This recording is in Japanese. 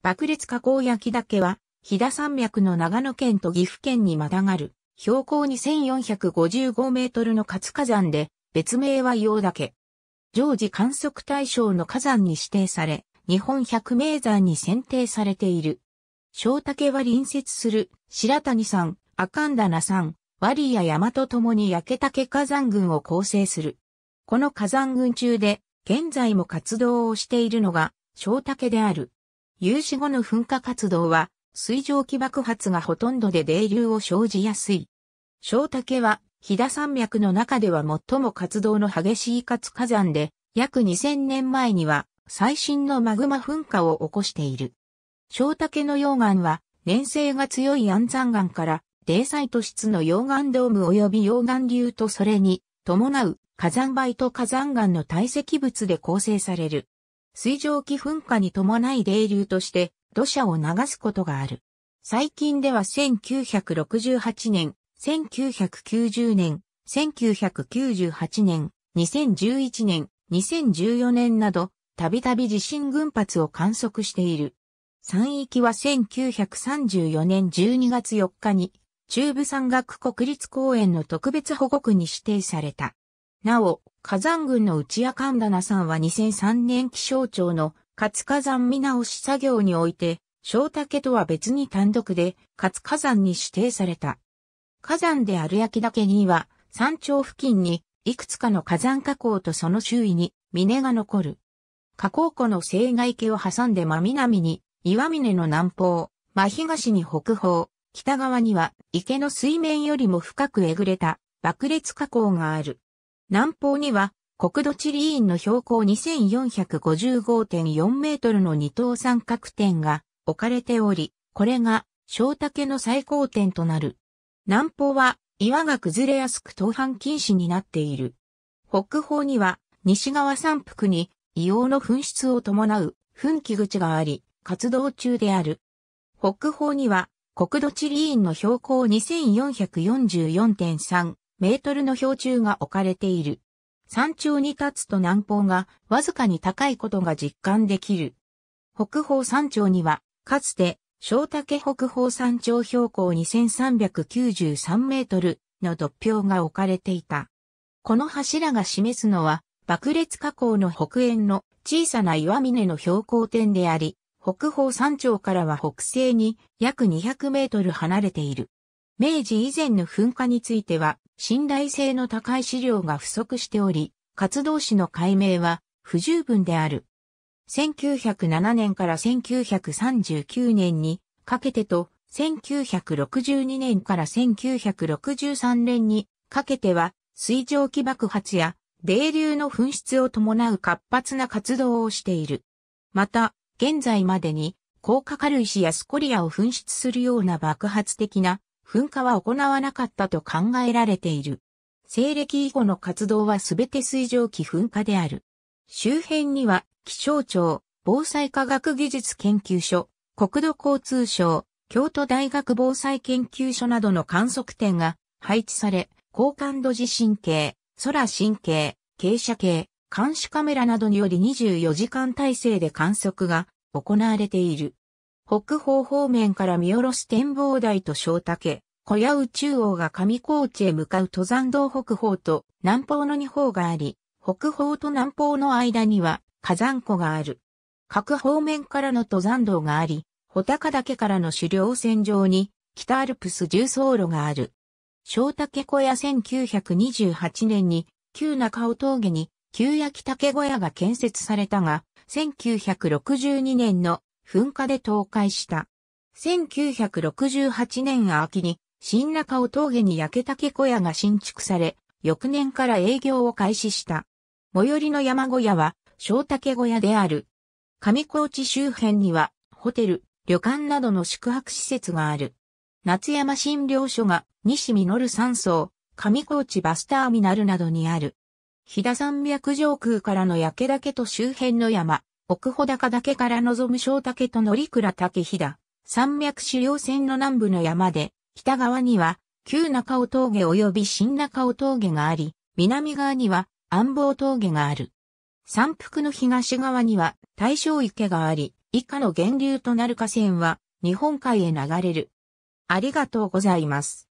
爆裂加工焼岳は、飛騨山脈の長野県と岐阜県にまたがる、標高2455メートルの活火山で、別名は洋岳。常時観測対象の火山に指定され、日本百名山に選定されている。小竹は隣接する白谷山、阿寒棚山、割や山と共に焼け竹火山群を構成する。この火山群中で、現在も活動をしているのが、小竹である。有志後の噴火活動は、水蒸気爆発がほとんどで泥流を生じやすい。小竹は、飛騨山脈の中では最も活動の激しい活火山で、約2000年前には、最新のマグマ噴火を起こしている。小竹の溶岩は、粘性が強い安山岩から、泥細都質の溶岩ドーム及び溶岩流とそれに、伴う火山灰と火山岩の堆積物で構成される。水蒸気噴火に伴い泥流として土砂を流すことがある。最近では1968年、1990年、1998年、2011年、2014年など、たびたび地震群発を観測している。山域は1934年12月4日に、中部山岳国立公園の特別保護区に指定された。なお、火山群の内屋神棚さんは2003年気象庁の活火山見直し作業において、小竹とは別に単独で活火山に指定された。火山である焼岳には、山頂付近にいくつかの火山火口とその周囲に峰が残る。火口湖の西外系を挟んで真南に岩峰の南方、真東に北方、北側には池の水面よりも深くえぐれた爆裂火口がある。南方には国土地理院の標高2455.4メートルの二等三角点が置かれており、これが小竹の最高点となる。南方は岩が崩れやすく登半禁止になっている。北方には西側山腹に硫黄の噴出を伴う噴気口があり、活動中である。北方には国土地理院の標高2444.3メートルの標柱が置かれている。山頂に立つと南方がわずかに高いことが実感できる。北方山頂には、かつて、小竹北方山頂標高2393メートルの突標が置かれていた。この柱が示すのは、爆裂火口の北縁の小さな岩峰の標高点であり、北方山頂からは北西に約200メートル離れている。明治以前の噴火については、信頼性の高い資料が不足しており、活動史の解明は不十分である。1907年から1939年にかけてと、1962年から1963年にかけては、水蒸気爆発や泥流の噴出を伴う活発な活動をしている。また、現在までに、高架軽石やスコリアを噴出するような爆発的な噴火は行わなかったと考えられている。西暦以後の活動はすべて水蒸気噴火である。周辺には気象庁、防災科学技術研究所、国土交通省、京都大学防災研究所などの観測点が配置され、高感度地震計、空神経、傾斜計、監視カメラなどにより24時間体制で観測が行われている。北方方面から見下ろす展望台と小竹、小屋宇宙王が上高地へ向かう登山道北方と南方の二方があり、北方と南方の間には火山湖がある。各方面からの登山道があり、穂高岳からの狩猟線上に北アルプス重走路がある。小竹小屋1928年に旧中尾峠に旧焼竹小屋が建設されたが、1962年の噴火で倒壊した。1968年秋に新中尾峠に焼け竹小屋が新築され、翌年から営業を開始した。最寄りの山小屋は小竹小屋である。上高地周辺にはホテル、旅館などの宿泊施設がある。夏山診療所が西る山荘、上高地バスターミナルなどにある。飛騨山脈上空からの焼け竹と周辺の山、奥穂高岳から望む小竹と乗鞍竹飛だ。山脈主要線の南部の山で、北側には、旧中尾峠及び新中尾峠があり、南側には安房峠がある。山腹の東側には大正池があり、以下の源流となる河川は日本海へ流れる。ありがとうございます。